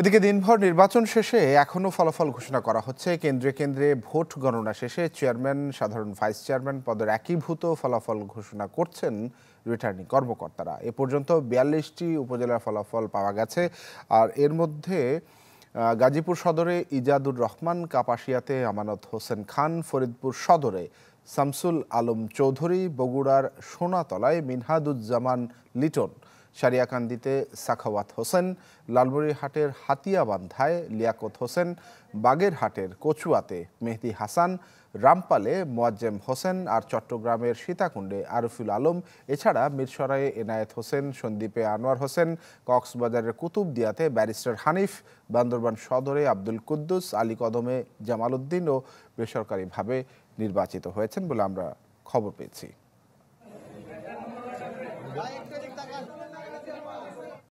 এদিকে দিনভর নির্বাচন শেষে এখনও ফলাফল ঘোষণা করা হচ্ছে কেন্দ্রে কেন্দ্রে ভোট গণনা শেষে চেয়ারম্যান সাধারণ ভাইস চেয়ারম্যান পদের একীভূত ফলাফল ঘোষণা করছেন রিটার্নিং কর্মকর্তারা এ পর্যন্ত বিয়াল্লিশটি উপজেলার ফলাফল পাওয়া গেছে আর এর মধ্যে গাজীপুর সদরে ইজাদুর রহমান কাপাসিয়াতে আমানত হোসেন খান ফরিদপুর সদরে শামসুল আলম চৌধুরী বগুড়ার সোনাতলায় মিনহাদুজ্জামান লিটন সারিয়াকান্দিতে সাখাওয়াত হোসেন লালমনিরহাটের হাতিয়াবান্ধায় লিয়াকত হোসেন বাগেরহাটের কচুয়াতে মেহদি হাসান রামপালে মোয়াজ্জেম হোসেন আর চট্টগ্রামের সীতাকুণ্ডে আরফুল আলম এছাড়া মিরসরায়ে এনায়েত হোসেন সন্দীপে আনোয়ার হোসেন কক্সবাজারের কুতুবদিয়াতে ব্যারিস্টার হানিফ বান্দরবান সদরে আব্দুল কুদ্দুস আলী কদমে জামাল উদ্দিনও ও বেসরকারিভাবে নির্বাচিত হয়েছেন বলে আমরা খবর পেয়েছি